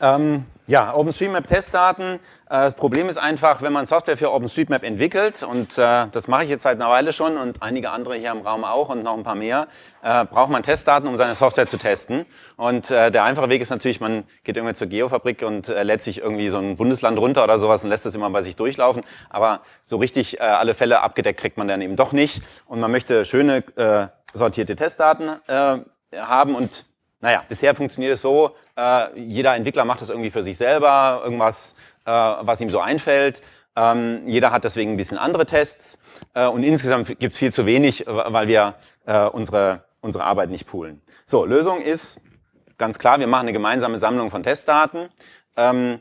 Ähm, ja, OpenStreetMap-Testdaten. Äh, das Problem ist einfach, wenn man Software für OpenStreetMap entwickelt, und äh, das mache ich jetzt seit einer Weile schon und einige andere hier im Raum auch und noch ein paar mehr, äh, braucht man Testdaten, um seine Software zu testen. Und äh, der einfache Weg ist natürlich, man geht irgendwie zur Geofabrik und äh, lädt sich irgendwie so ein Bundesland runter oder sowas und lässt das immer bei sich durchlaufen. Aber so richtig äh, alle Fälle abgedeckt kriegt man dann eben doch nicht. Und man möchte schöne sortierte Testdaten haben und naja, bisher funktioniert es so, äh, jeder Entwickler macht das irgendwie für sich selber, irgendwas, äh, was ihm so einfällt. Ähm, jeder hat deswegen ein bisschen andere Tests. Äh, und insgesamt gibt es viel zu wenig, äh, weil wir äh, unsere, unsere Arbeit nicht poolen. So, Lösung ist ganz klar, wir machen eine gemeinsame Sammlung von Testdaten. Ähm,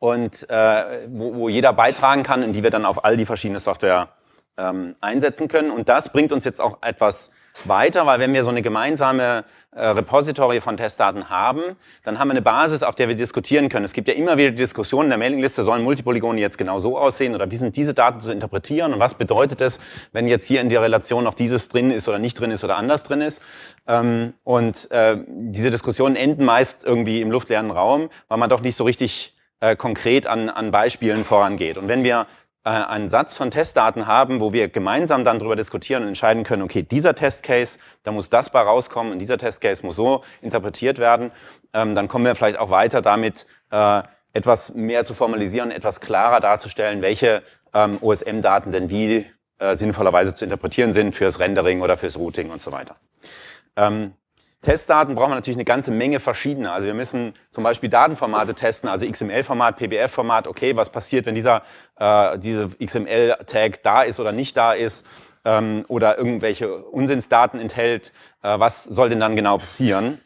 und äh, wo, wo, jeder beitragen kann und die wir dann auf all die verschiedenen Software ähm, einsetzen können. Und das bringt uns jetzt auch etwas weiter, weil wenn wir so eine gemeinsame äh, Repository von Testdaten haben, dann haben wir eine Basis, auf der wir diskutieren können. Es gibt ja immer wieder Diskussionen in der Mailingliste, sollen Multipolygone jetzt genau so aussehen oder wie sind diese Daten zu interpretieren und was bedeutet es, wenn jetzt hier in der Relation noch dieses drin ist oder nicht drin ist oder anders drin ist. Ähm, und äh, diese Diskussionen enden meist irgendwie im luftleeren Raum, weil man doch nicht so richtig äh, konkret an, an Beispielen vorangeht. Und wenn wir äh, einen Satz von Testdaten haben, wo wir gemeinsam dann darüber diskutieren und entscheiden können, okay, dieser Testcase, da muss das bei rauskommen und dieser Testcase muss so interpretiert werden, ähm, dann kommen wir vielleicht auch weiter damit, äh, etwas mehr zu formalisieren, etwas klarer darzustellen, welche ähm, OSM-Daten denn wie äh, sinnvollerweise zu interpretieren sind fürs Rendering oder fürs Routing und so weiter. Ähm, Testdaten brauchen wir natürlich eine ganze Menge verschiedener. Also wir müssen zum Beispiel Datenformate testen, also XML-Format, PBF-Format. Okay, was passiert, wenn dieser äh, diese XML-Tag da ist oder nicht da ist ähm, oder irgendwelche Unsinnsdaten enthält? Äh, was soll denn dann genau passieren?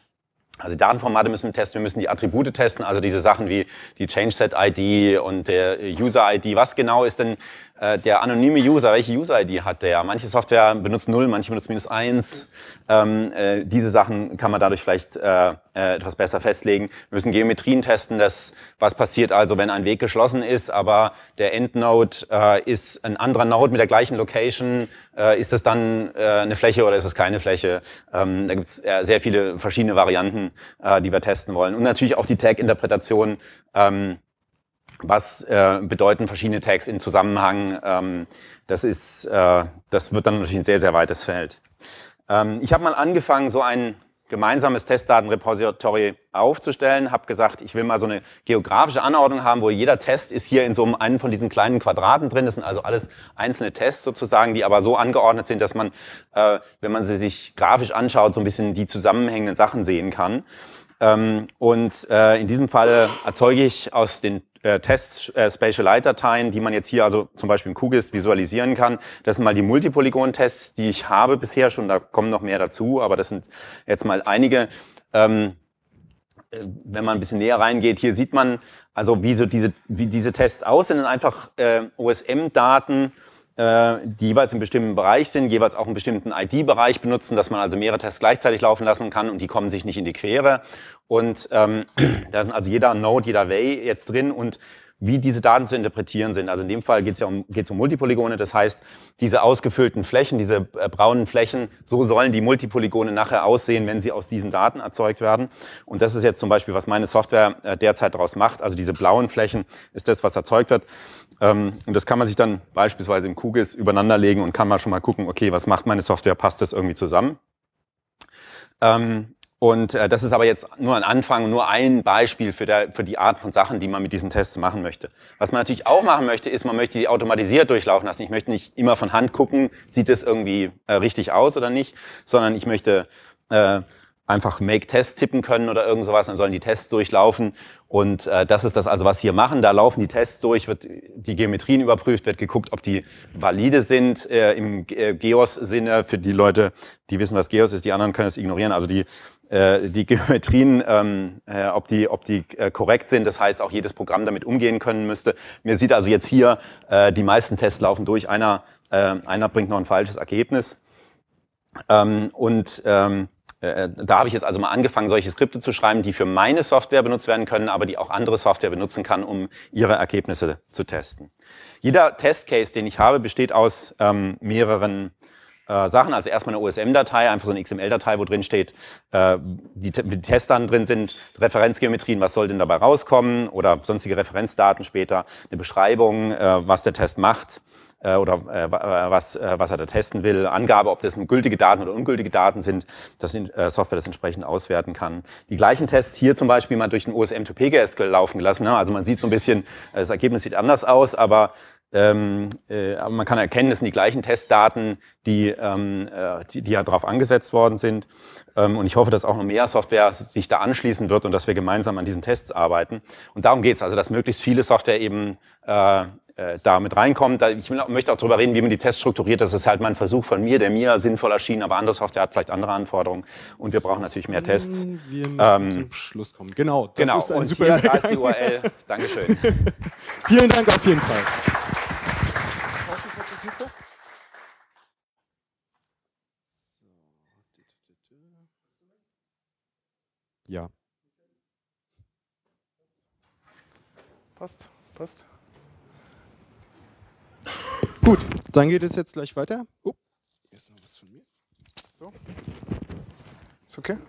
Also die Datenformate müssen wir testen, wir müssen die Attribute testen, also diese Sachen wie die ChangeSet-ID und der User-ID. Was genau ist denn äh, der anonyme User, welche User-ID hat der? Manche Software benutzt 0, manche benutzt minus 1. Ähm, äh, diese Sachen kann man dadurch vielleicht äh, äh, etwas besser festlegen. Wir müssen Geometrien testen, dass, was passiert also, wenn ein Weg geschlossen ist, aber der Endnode äh, ist ein anderer Node mit der gleichen Location. ist das dann eine Fläche oder ist es keine Fläche? Ähm, da gibt es sehr viele verschiedene Varianten, die wir testen wollen. Und natürlich auch die Tag-Interpretation. Ähm, was äh, bedeuten verschiedene Tags in Zusammenhang? Ähm, das, ist, äh, das wird dann natürlich ein sehr, sehr weites Feld. Ähm, ich habe mal angefangen, so ein gemeinsames Testdatenrepository aufzustellen, habe gesagt, ich will mal so eine geografische Anordnung haben, wo jeder Test ist hier in so einem von diesen kleinen Quadraten drin. Das sind also alles einzelne Tests sozusagen, die aber so angeordnet sind, dass man, äh, wenn man sie sich grafisch anschaut, so ein bisschen die zusammenhängenden Sachen sehen kann. Ähm, und äh, in diesem Fall erzeuge ich aus den äh, Test-Spatial-Light-Dateien, äh, die man jetzt hier also zum Beispiel in QGIS visualisieren kann. Das sind mal die Multipolygon-Tests, die ich habe bisher schon. Da kommen noch mehr dazu, aber das sind jetzt mal einige. Ähm, äh, wenn man ein bisschen näher reingeht, hier sieht man also, wie so diese, wie diese Tests aussehen. sind einfach äh, OSM-Daten, äh, die jeweils im bestimmten Bereich sind, jeweils auch einen bestimmten ID-Bereich benutzen, dass man also mehrere Tests gleichzeitig laufen lassen kann und die kommen sich nicht in die Quere. Und ähm, da sind also jeder Node, jeder Way jetzt drin und wie diese Daten zu interpretieren sind. Also in dem Fall geht es ja um, geht's um Multipolygone, das heißt, diese ausgefüllten Flächen, diese äh, braunen Flächen, so sollen die Multipolygone nachher aussehen, wenn sie aus diesen Daten erzeugt werden. Und das ist jetzt zum Beispiel, was meine Software äh, derzeit daraus macht. Also diese blauen Flächen ist das, was erzeugt wird. Ähm, und das kann man sich dann beispielsweise im QGIS übereinanderlegen und kann mal schon mal gucken, okay, was macht meine Software, passt das irgendwie zusammen? Ähm, und äh, das ist aber jetzt nur ein Anfang, nur ein Beispiel für, der, für die Art von Sachen, die man mit diesen Tests machen möchte. Was man natürlich auch machen möchte, ist, man möchte die automatisiert durchlaufen lassen. Ich möchte nicht immer von Hand gucken, sieht es irgendwie äh, richtig aus oder nicht, sondern ich möchte äh, einfach Make-Test tippen können oder irgend sowas, dann sollen die Tests durchlaufen. Und äh, das ist das also, was wir machen. Da laufen die Tests durch, wird die Geometrien überprüft, wird geguckt, ob die valide sind äh, im äh, Geos-Sinne für die Leute, die wissen, was Geos ist, die anderen können es ignorieren. Also die äh, die Geometrien, ähm, äh, ob die, ob die äh, korrekt sind. Das heißt, auch jedes Programm damit umgehen können müsste. Mir sieht also jetzt hier, äh, die meisten Tests laufen durch. Einer, äh, einer bringt noch ein falsches Ergebnis. Ähm, und ähm, äh, da habe ich jetzt also mal angefangen, solche Skripte zu schreiben, die für meine Software benutzt werden können, aber die auch andere Software benutzen kann, um ihre Ergebnisse zu testen. Jeder Testcase, den ich habe, besteht aus ähm, mehreren äh, Sachen. Also erstmal eine OSM-Datei, einfach so eine XML-Datei, wo drin steht, äh, die, die dann drin sind, Referenzgeometrien, was soll denn dabei rauskommen oder sonstige Referenzdaten später, eine Beschreibung, äh, was der Test macht äh, oder äh, äh was, äh, was er da testen will, Angabe, ob das gültige Daten oder ungültige Daten sind, dass die äh, Software das entsprechend auswerten kann. Die gleichen Tests hier zum Beispiel mal durch den OSM to PGS laufen gelassen. Ne? Also man sieht so ein bisschen, äh, das Ergebnis sieht anders aus, aber ähm, äh, aber man kann erkennen, es sind die gleichen Testdaten, die, ähm, äh, die, die, ja darauf angesetzt worden sind. Ähm, und ich hoffe, dass auch noch mehr Software sich da anschließen wird und dass wir gemeinsam an diesen Tests arbeiten. Und darum geht es, also dass möglichst viele Software eben äh, äh da mit reinkommt. Ich will, möchte auch darüber reden, wie man die Tests strukturiert. Das ist halt mein Versuch von mir, der mir sinnvoll erschien, aber andere Software hat vielleicht andere Anforderungen und wir brauchen natürlich mehr Tests. Mm, wir müssen ähm, zum Schluss kommen. Genau, das genau. ist ein und super hier, da ist die URL. Dankeschön. Vielen Dank auf jeden Fall. Ja. Passt, passt. Gut, dann geht es jetzt gleich weiter. Oh, hier ist noch was von mir. So. Ist okay?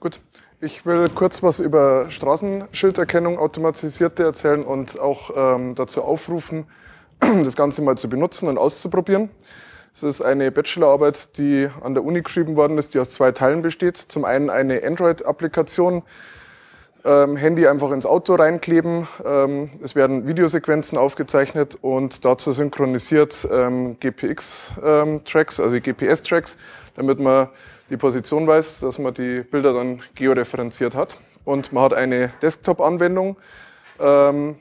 Gut. Ich will kurz was über Straßenschilderkennung automatisierte erzählen und auch ähm, dazu aufrufen, das Ganze mal zu benutzen und auszuprobieren. Es ist eine Bachelorarbeit, die an der Uni geschrieben worden ist, die aus zwei Teilen besteht. Zum einen eine Android-Applikation, ähm, Handy einfach ins Auto reinkleben. Ähm, es werden Videosequenzen aufgezeichnet und dazu synchronisiert ähm, GPX-Tracks, also GPS-Tracks, damit man die Position weiß, dass man die Bilder dann georeferenziert hat. Und man hat eine Desktop-Anwendung, ähm,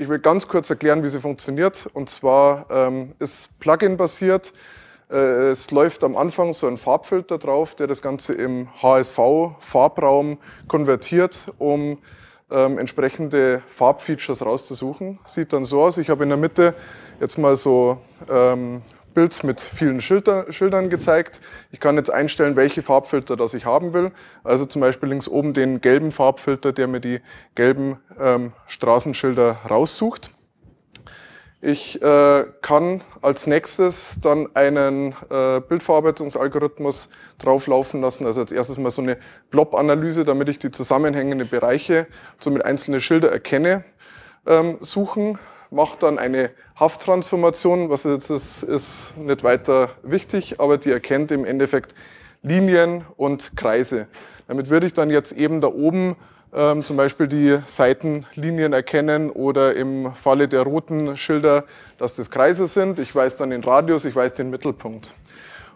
ich will ganz kurz erklären, wie sie funktioniert. Und zwar ähm, ist Plugin-basiert. Äh, es läuft am Anfang so ein Farbfilter drauf, der das Ganze im HSV-Farbraum konvertiert, um ähm, entsprechende Farbfeatures rauszusuchen. Sieht dann so aus. Ich habe in der Mitte jetzt mal so ähm, Bild mit vielen Schilder, Schildern gezeigt. Ich kann jetzt einstellen, welche Farbfilter das ich haben will. Also zum Beispiel links oben den gelben Farbfilter, der mir die gelben ähm, Straßenschilder raussucht. Ich äh, kann als nächstes dann einen äh, Bildverarbeitungsalgorithmus drauflaufen lassen. Also als erstes mal so eine Blob-Analyse, damit ich die zusammenhängenden Bereiche, somit einzelne Schilder erkenne, ähm, suchen macht dann eine Hafttransformation, was jetzt ist, ist nicht weiter wichtig, aber die erkennt im Endeffekt Linien und Kreise. Damit würde ich dann jetzt eben da oben ähm, zum Beispiel die Seitenlinien erkennen oder im Falle der roten Schilder, dass das Kreise sind. Ich weiß dann den Radius, ich weiß den Mittelpunkt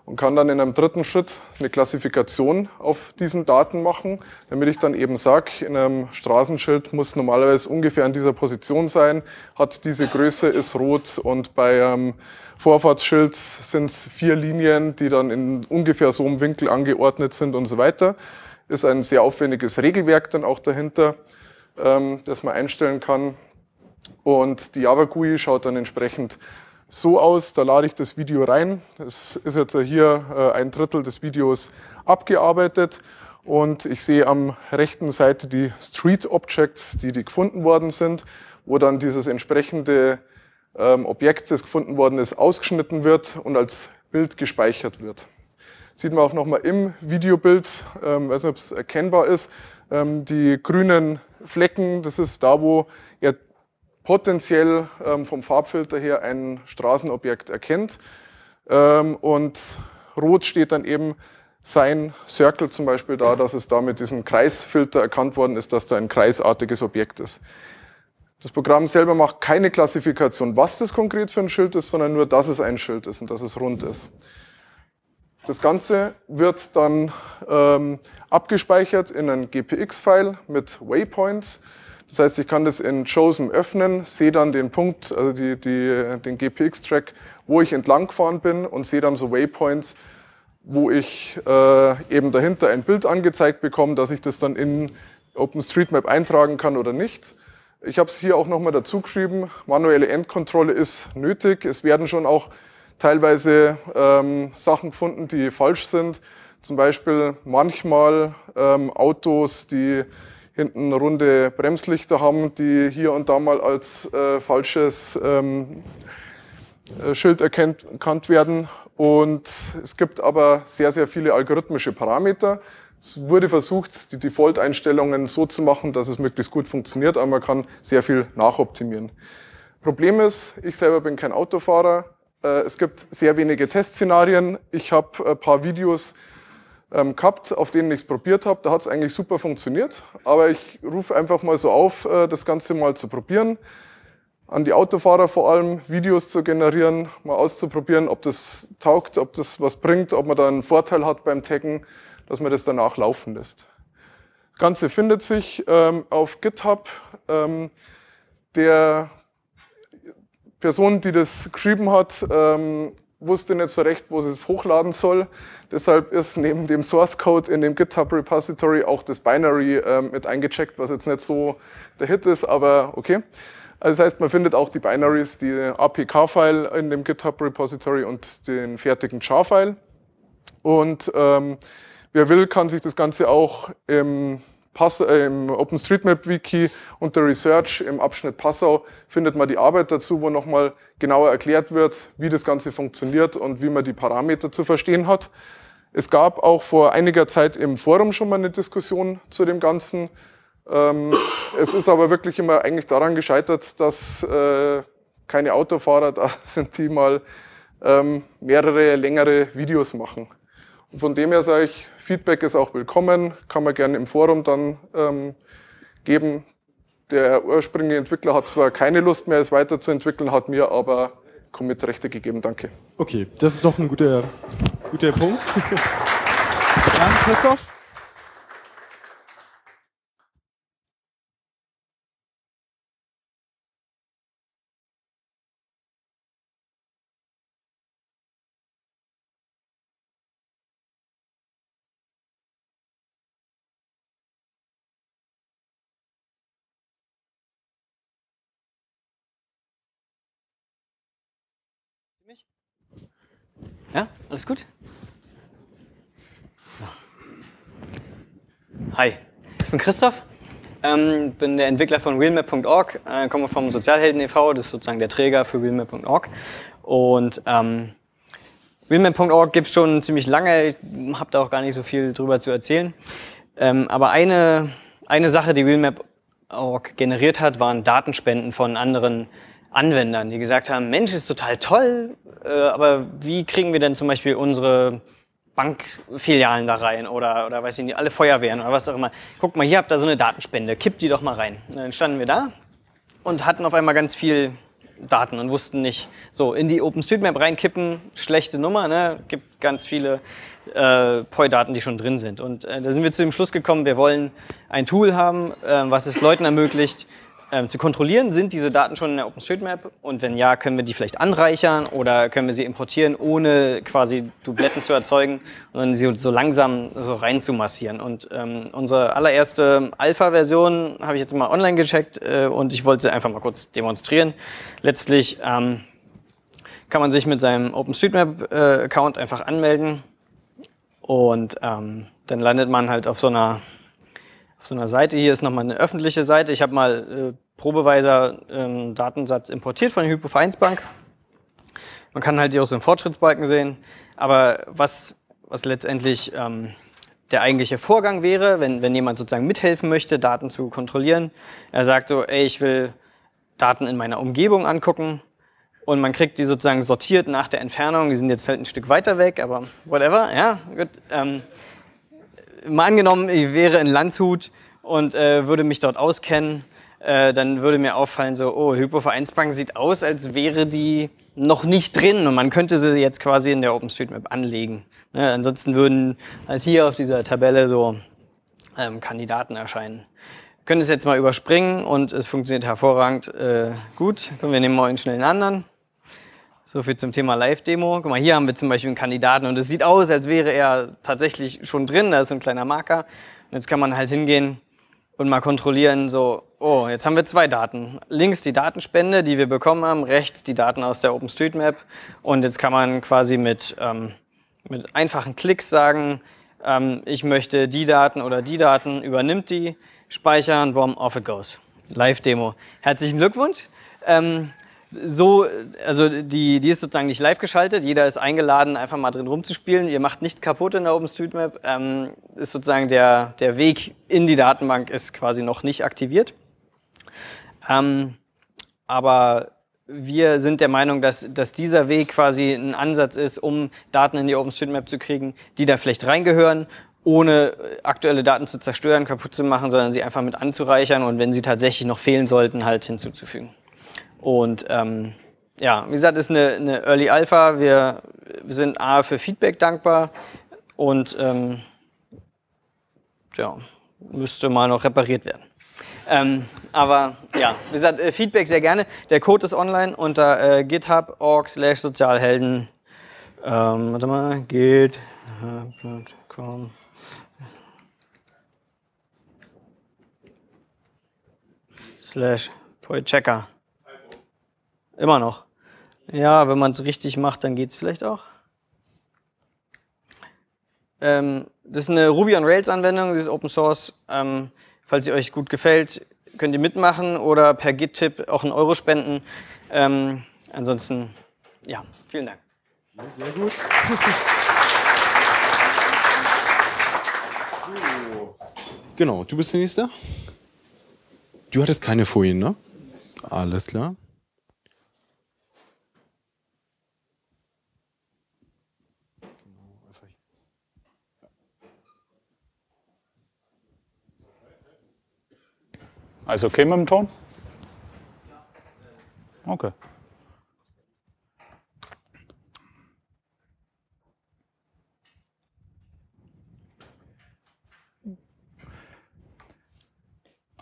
und kann dann in einem dritten Schritt eine Klassifikation auf diesen Daten machen, damit ich dann eben sage, in einem Straßenschild muss normalerweise ungefähr in dieser Position sein, hat diese Größe, ist rot und bei einem ähm, Vorfahrtsschild sind es vier Linien, die dann in ungefähr so einem Winkel angeordnet sind und so weiter. Ist ein sehr aufwendiges Regelwerk dann auch dahinter, ähm, das man einstellen kann. Und die Java GUI schaut dann entsprechend so aus, da lade ich das Video rein. Es ist jetzt hier äh, ein Drittel des Videos abgearbeitet und ich sehe am rechten Seite die Street Objects, die, die gefunden worden sind, wo dann dieses entsprechende ähm, Objekt, das gefunden worden ist, ausgeschnitten wird und als Bild gespeichert wird. Sieht man auch nochmal im Videobild, ähm, weiß nicht, ob es erkennbar ist, ähm, die grünen Flecken, das ist da, wo er potenziell ähm, vom Farbfilter her ein Straßenobjekt erkennt. Ähm, und rot steht dann eben sein Circle zum Beispiel da, dass es da mit diesem Kreisfilter erkannt worden ist, dass da ein kreisartiges Objekt ist. Das Programm selber macht keine Klassifikation, was das konkret für ein Schild ist, sondern nur, dass es ein Schild ist und dass es rund ist. Das Ganze wird dann ähm, abgespeichert in ein GPX-File mit Waypoints. Das heißt, ich kann das in Chosen öffnen, sehe dann den Punkt, also die, die, den GPX-Track, wo ich entlang gefahren bin und sehe dann so Waypoints, wo ich äh, eben dahinter ein Bild angezeigt bekomme, dass ich das dann in OpenStreetMap eintragen kann oder nicht. Ich habe es hier auch nochmal dazu geschrieben, manuelle Endkontrolle ist nötig. Es werden schon auch teilweise ähm, Sachen gefunden, die falsch sind. Zum Beispiel manchmal ähm, Autos, die hinten runde Bremslichter haben, die hier und da mal als äh, falsches ähm, äh, Schild erkennt, erkannt werden. Und es gibt aber sehr, sehr viele algorithmische Parameter. Es wurde versucht, die Default-Einstellungen so zu machen, dass es möglichst gut funktioniert, aber man kann sehr viel nachoptimieren. Problem ist, ich selber bin kein Autofahrer. Äh, es gibt sehr wenige Testszenarien. Ich habe ein paar Videos ähm, gehabt, auf denen ich es probiert habe. Da hat es eigentlich super funktioniert. Aber ich rufe einfach mal so auf, äh, das Ganze mal zu probieren. An die Autofahrer vor allem, Videos zu generieren, mal auszuprobieren, ob das taugt, ob das was bringt, ob man da einen Vorteil hat beim Taggen, dass man das danach laufen lässt. Das Ganze findet sich ähm, auf GitHub. Ähm, der Person, die das geschrieben hat, ähm, wusste nicht so recht, wo sie es hochladen soll. Deshalb ist neben dem Source Code in dem GitHub Repository auch das Binary ähm, mit eingecheckt, was jetzt nicht so der Hit ist, aber okay. Also das heißt, man findet auch die Binaries, die APK-File in dem GitHub Repository und den fertigen jar file Und ähm, wer will, kann sich das Ganze auch im Pass äh, im OpenStreetMap-Wiki unter Research im Abschnitt Passau findet man die Arbeit dazu, wo nochmal genauer erklärt wird, wie das Ganze funktioniert und wie man die Parameter zu verstehen hat. Es gab auch vor einiger Zeit im Forum schon mal eine Diskussion zu dem Ganzen. Ähm, es ist aber wirklich immer eigentlich daran gescheitert, dass äh, keine Autofahrer da sind, die mal ähm, mehrere längere Videos machen. Und von dem her sage ich, Feedback ist auch willkommen, kann man gerne im Forum dann ähm, geben. Der ursprüngliche Entwickler hat zwar keine Lust mehr, es weiterzuentwickeln, hat mir aber Commit-Rechte gegeben. Danke. Okay, das ist doch ein guter, guter Punkt. Dann Christoph. mich? Ja, alles gut? So. Hi, ich bin Christoph, ähm, bin der Entwickler von Wheelmap.org, äh, komme vom Sozialhelden e.V., das ist sozusagen der Träger für Wheelmap.org. Und ähm, realmap.org gibt es schon ziemlich lange, ich habe da auch gar nicht so viel drüber zu erzählen. Ähm, aber eine, eine Sache, die Wheelmap.org generiert hat, waren Datenspenden von anderen Anwendern, die gesagt haben, Mensch, ist total toll, äh, aber wie kriegen wir denn zum Beispiel unsere Bankfilialen da rein oder, oder weiß ich nicht, alle Feuerwehren oder was auch immer. Guck mal, hier habt ihr so eine Datenspende, kippt die doch mal rein. Und dann standen wir da und hatten auf einmal ganz viel Daten und wussten nicht, so in die OpenStreetMap reinkippen, schlechte Nummer, ne? gibt ganz viele äh, POI-Daten, die schon drin sind. Und äh, da sind wir zu dem Schluss gekommen, wir wollen ein Tool haben, äh, was es Leuten ermöglicht, ähm, zu kontrollieren, sind diese Daten schon in der OpenStreetMap? Und wenn ja, können wir die vielleicht anreichern oder können wir sie importieren, ohne quasi Dubletten zu erzeugen, sondern sie so langsam so rein zu massieren? Und ähm, unsere allererste Alpha-Version habe ich jetzt mal online gecheckt äh, und ich wollte sie einfach mal kurz demonstrieren. Letztlich ähm, kann man sich mit seinem OpenStreetMap-Account äh, einfach anmelden und ähm, dann landet man halt auf so einer auf so einer Seite. Hier ist nochmal eine öffentliche Seite. Ich habe mal äh, probeweiser ähm, Datensatz importiert von der Hypovereinsbank. Man kann halt hier auch so einen Fortschrittsbalken sehen. Aber was, was letztendlich ähm, der eigentliche Vorgang wäre, wenn, wenn jemand sozusagen mithelfen möchte, Daten zu kontrollieren, er sagt so, ey, ich will Daten in meiner Umgebung angucken und man kriegt die sozusagen sortiert nach der Entfernung. Die sind jetzt halt ein Stück weiter weg, aber whatever, ja, gut. Ähm, mal angenommen, ich wäre in Landshut und äh, würde mich dort auskennen äh, dann würde mir auffallen, so, oh, Hypovereinsbank sieht aus, als wäre die noch nicht drin und man könnte sie jetzt quasi in der OpenStreetMap anlegen. Ne? Ansonsten würden halt hier auf dieser Tabelle so ähm, Kandidaten erscheinen. können es jetzt mal überspringen und es funktioniert hervorragend äh, gut. Können wir nehmen mal einen schnellen anderen. So viel zum Thema Live-Demo. Guck mal, hier haben wir zum Beispiel einen Kandidaten und es sieht aus, als wäre er tatsächlich schon drin. Da ist so ein kleiner Marker. Und jetzt kann man halt hingehen und mal kontrollieren, so, oh, jetzt haben wir zwei Daten. Links die Datenspende, die wir bekommen haben, rechts die Daten aus der OpenStreetMap. Und jetzt kann man quasi mit, ähm, mit einfachen Klicks sagen, ähm, ich möchte die Daten oder die Daten, übernimmt die, speichern, warm, off it goes. Live-Demo. Herzlichen Glückwunsch. Ähm, so, also die, die ist sozusagen nicht live geschaltet. Jeder ist eingeladen, einfach mal drin rumzuspielen. Ihr macht nichts kaputt in der OpenStreetMap. Ähm, ist sozusagen der, der Weg in die Datenbank ist quasi noch nicht aktiviert. Ähm, aber wir sind der Meinung, dass, dass dieser Weg quasi ein Ansatz ist, um Daten in die OpenStreetMap zu kriegen, die da vielleicht reingehören ohne aktuelle Daten zu zerstören, kaputt zu machen, sondern sie einfach mit anzureichern und wenn sie tatsächlich noch fehlen sollten, halt hinzuzufügen. Und ähm, ja, wie gesagt, ist eine, eine Early Alpha. Wir sind A für Feedback dankbar und ähm, ja, müsste mal noch repariert werden. Ähm, aber ja, wie gesagt, äh, Feedback sehr gerne. Der Code ist online unter äh, github.org slash sozialhelden. Ähm, warte mal, github.com. Slash Checker. Immer noch. Ja, wenn man es richtig macht, dann geht es vielleicht auch. Ähm, das ist eine Ruby on Rails Anwendung, das ist Open Source. Ähm, falls sie euch gut gefällt, könnt ihr mitmachen oder per Git-Tipp auch einen Euro spenden. Ähm, ansonsten, ja, vielen Dank. Sehr gut. Genau, du bist der Nächste. Du hattest keine Folien, ne? Alles klar. Alles okay mit dem Ton? Okay.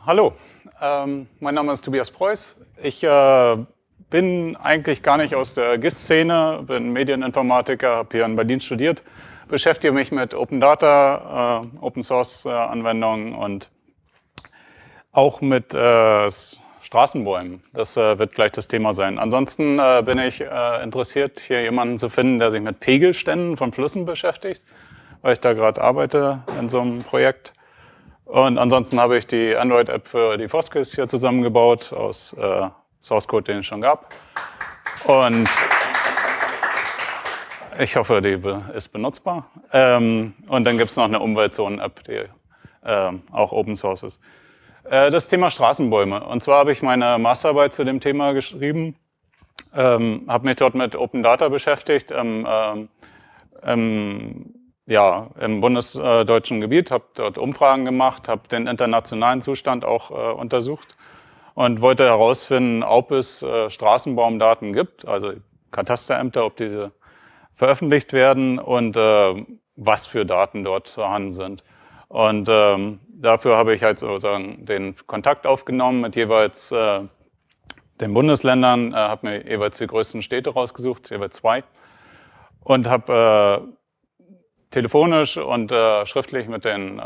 Hallo, ähm, mein Name ist Tobias Preuß. Ich äh, bin eigentlich gar nicht aus der GIS-Szene, bin Medieninformatiker, habe hier in Berlin studiert, beschäftige mich mit Open Data, äh, Open Source-Anwendungen äh, und auch mit äh, Straßenbäumen. Das äh, wird gleich das Thema sein. Ansonsten äh, bin ich äh, interessiert, hier jemanden zu finden, der sich mit Pegelständen von Flüssen beschäftigt, weil ich da gerade arbeite in so einem Projekt. Und ansonsten habe ich die Android-App für die Foskis hier zusammengebaut aus äh, Source Code, den es schon gab. Und ich hoffe, die be ist benutzbar. Ähm, und dann gibt es noch eine Umweltzonen-App, die ähm, auch Open Source ist. Äh, das Thema Straßenbäume. Und zwar habe ich meine Masterarbeit zu dem Thema geschrieben, ähm, habe mich dort mit Open Data beschäftigt, ähm, ähm, ja, im bundesdeutschen Gebiet, habe dort Umfragen gemacht, habe den internationalen Zustand auch äh, untersucht und wollte herausfinden, ob es äh, Straßenbaumdaten gibt, also Katasterämter, ob diese veröffentlicht werden und äh, was für Daten dort vorhanden sind. Und ähm, dafür habe ich halt sozusagen den Kontakt aufgenommen mit jeweils äh, den Bundesländern, äh, habe mir jeweils die größten Städte rausgesucht, jeweils zwei, und habe äh, telefonisch und äh, schriftlich mit den äh,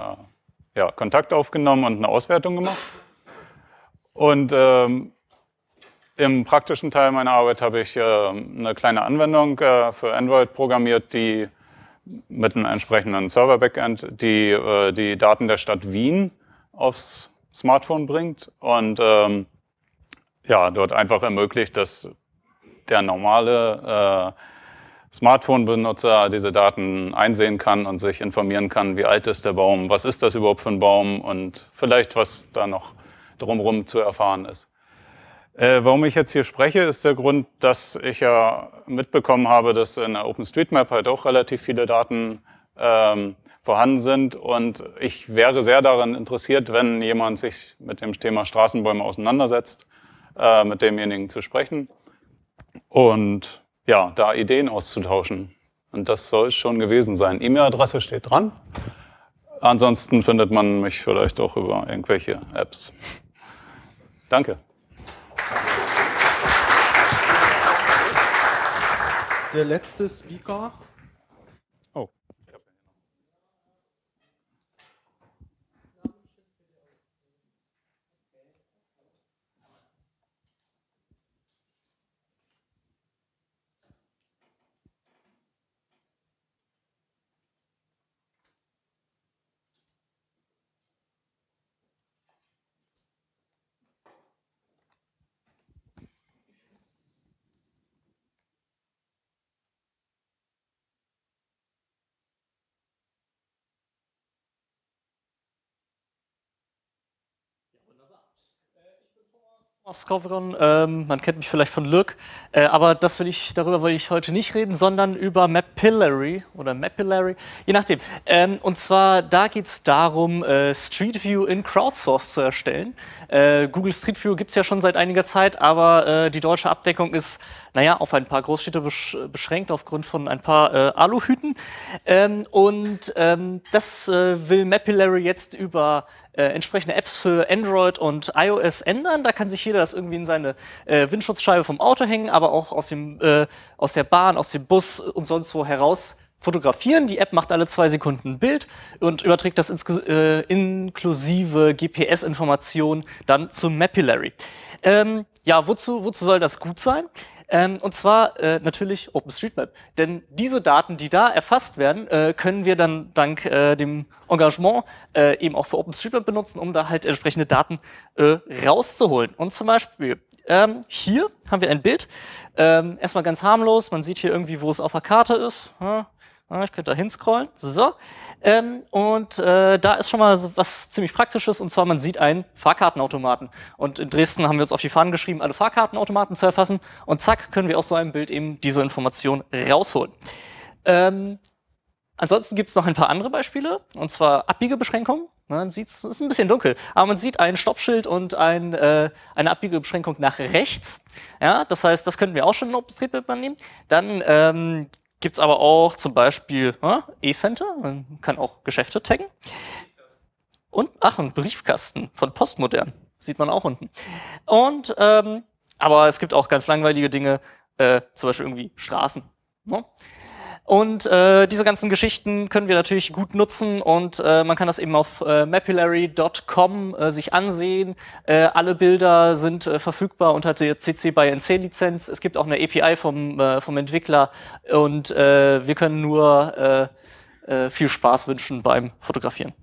ja, Kontakt aufgenommen und eine Auswertung gemacht. Und ähm, im praktischen Teil meiner Arbeit habe ich ähm, eine kleine Anwendung äh, für Android programmiert, die mit einem entsprechenden Server-Backend die, äh, die Daten der Stadt Wien aufs Smartphone bringt und ähm, ja, dort einfach ermöglicht, dass der normale äh, Smartphone-Benutzer diese Daten einsehen kann und sich informieren kann, wie alt ist der Baum, was ist das überhaupt für ein Baum und vielleicht was da noch drumherum zu erfahren ist. Äh, warum ich jetzt hier spreche, ist der Grund, dass ich ja mitbekommen habe, dass in der OpenStreetMap halt auch relativ viele Daten ähm, vorhanden sind. Und ich wäre sehr daran interessiert, wenn jemand sich mit dem Thema Straßenbäume auseinandersetzt, äh, mit demjenigen zu sprechen und ja, da Ideen auszutauschen. Und das soll schon gewesen sein. E-Mail-Adresse steht dran. Ansonsten findet man mich vielleicht auch über irgendwelche Apps. Danke. der letzte Speaker Skowron, ähm, man kennt mich vielleicht von Lück, äh, aber das will ich, darüber will ich heute nicht reden, sondern über Mapillary oder Mapillary, je nachdem. Ähm, und zwar, da geht es darum, äh, Street View in Crowdsource zu erstellen. Äh, Google Street View gibt es ja schon seit einiger Zeit, aber äh, die deutsche Abdeckung ist, naja, auf ein paar Großstädte besch beschränkt, aufgrund von ein paar äh, Aluhüten. Ähm, und ähm, das äh, will Mapillary jetzt über äh, entsprechende Apps für Android und iOS ändern. Da kann sich jeder das irgendwie in seine äh, Windschutzscheibe vom Auto hängen, aber auch aus, dem, äh, aus der Bahn, aus dem Bus und sonst wo heraus fotografieren. Die App macht alle zwei Sekunden ein Bild und überträgt das äh, inklusive GPS-Information dann zum Mapillary. Ähm, ja, wozu, wozu soll das gut sein? Ähm, und zwar äh, natürlich OpenStreetMap. Denn diese Daten, die da erfasst werden, äh, können wir dann dank äh, dem Engagement äh, eben auch für OpenStreetMap benutzen, um da halt entsprechende Daten äh, rauszuholen. Und zum Beispiel ähm, hier haben wir ein Bild. Ähm, erstmal ganz harmlos. Man sieht hier irgendwie, wo es auf der Karte ist. Ja, ne? Ich könnte da hinscrollen. So. Ähm, und äh, da ist schon mal so was ziemlich Praktisches, und zwar man sieht einen Fahrkartenautomaten. Und in Dresden haben wir uns auf die Fahnen geschrieben, alle Fahrkartenautomaten zu erfassen. Und zack, können wir aus so einem Bild eben diese Information rausholen. Ähm, ansonsten gibt es noch ein paar andere Beispiele, und zwar Abbiegebeschränkungen. Man sieht es, ist ein bisschen dunkel, aber man sieht ein Stoppschild und ein, äh, eine Abbiegebeschränkung nach rechts. Ja, das heißt, das könnten wir auch schon in OpenStreetMap nehmen. Dann ähm, Gibt es aber auch zum Beispiel äh, E-Center, man kann auch Geschäfte taggen. Und ach, ein Briefkasten von Postmodern. Sieht man auch unten. Und ähm, aber es gibt auch ganz langweilige Dinge, äh, zum Beispiel irgendwie Straßen. Ne? Und äh, diese ganzen Geschichten können wir natürlich gut nutzen und äh, man kann das eben auf äh, mapillary.com äh, sich ansehen. Äh, alle Bilder sind äh, verfügbar unter der CC by NC Lizenz. Es gibt auch eine API vom, äh, vom Entwickler und äh, wir können nur äh, äh, viel Spaß wünschen beim Fotografieren.